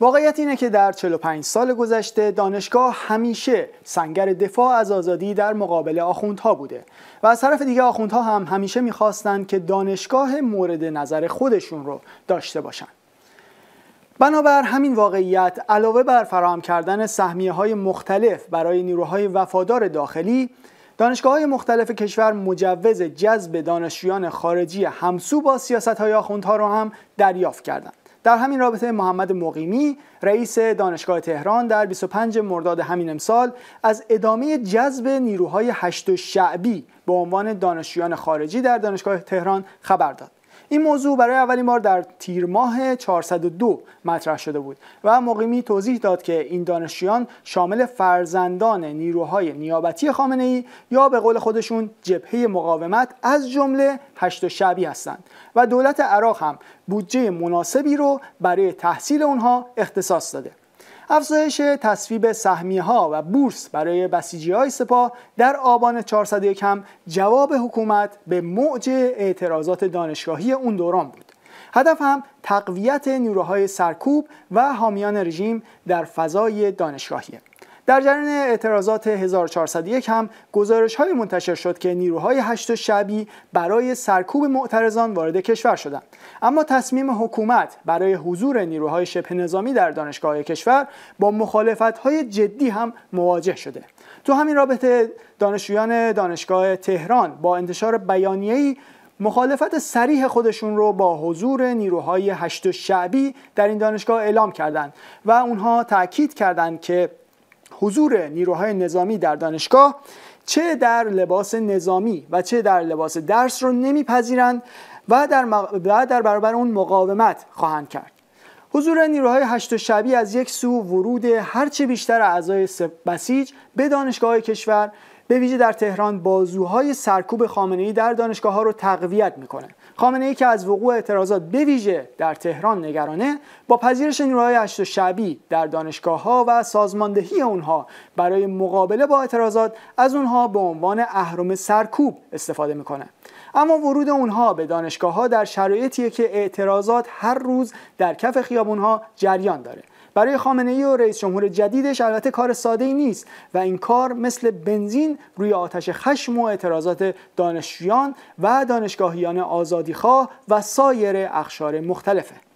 واقعیت اینه که در 45 سال گذشته دانشگاه همیشه سنگر دفاع از آزادی در مقابل آخوندها بوده و از طرف دیگه آخوندها هم همیشه میخواستند که دانشگاه مورد نظر خودشون رو داشته باشند. بنابر همین واقعیت علاوه بر فراهم کردن سهمیه های مختلف برای نیروهای وفادار داخلی دانشگاه های مختلف کشور مجوز جذب دانشجویان خارجی همسو با سیاست های آخوندها رو هم دریافت کردند. در همین رابطه محمد مقیمی رئیس دانشگاه تهران در 25 مرداد همین امسال از ادامه جذب نیروهای هشت شعبی به عنوان دانشجویان خارجی در دانشگاه تهران خبر داد این موضوع برای اولین بار در تیر ماه 402 مطرح شده بود و مقیمی توضیح داد که این دانشجویان شامل فرزندان نیروهای نیابتی خامنه ای یا به قول خودشون جبهه مقاومت از جمله هشت شعبی هستند و دولت عراق هم بودجه مناسبی رو برای تحصیل اونها اختصاص داده افزایش تصویب سهمیه ها و بورس برای بسیجی های سپاه در آبان 401 هم جواب حکومت به موج اعتراضات دانشگاهی اون دوران بود هدف هم تقویت نیروهای سرکوب و حامیان رژیم در فضای دانشگاهیه در جریان اعتراضات 1401 هم گزارش های منتشر شد که نیروهای هشت شبی برای سرکوب معترضان وارد کشور شدند اما تصمیم حکومت برای حضور نیروهای شبه نظامی در دانشگاه کشور با مخالفت های جدی هم مواجه شده تو همین رابطه دانشجویان دانشگاه تهران با انتشار بیانیه‌ای مخالفت سریح خودشون رو با حضور نیروهای هشت شعبی در این دانشگاه اعلام کردند و اونها تاکید کردند که حضور نیروهای نظامی در دانشگاه چه در لباس نظامی و چه در لباس درس رو نمیپذیرند و در, و در برابر اون مقاومت خواهند کرد حضور نیروهای هشت شبی از یک سو ورود هرچه بیشتر اعضای بسیج به دانشگاه کشور به ویژه در تهران بازوهای سرکوب خامنه ای در دانشگاه ها رو تقویت میکنه خامنه ای که از وقوع اعتراضات به ویژه در تهران نگرانه با پذیرش نیروهای هشت و در دانشگاه ها و سازماندهی اونها برای مقابله با اعتراضات از اونها به عنوان اهرم سرکوب استفاده میکنه اما ورود اونها به دانشگاه ها در شرایطیه که اعتراضات هر روز در کف خیابون ها جریان داره برای خامنه ای و رئیس جمهور جدیدش البته کار ساده ای نیست و این کار مثل بنزین روی آتش خشم و اعتراضات دانشجویان و دانشگاهیان آزادیخواه و سایر اخشار مختلفه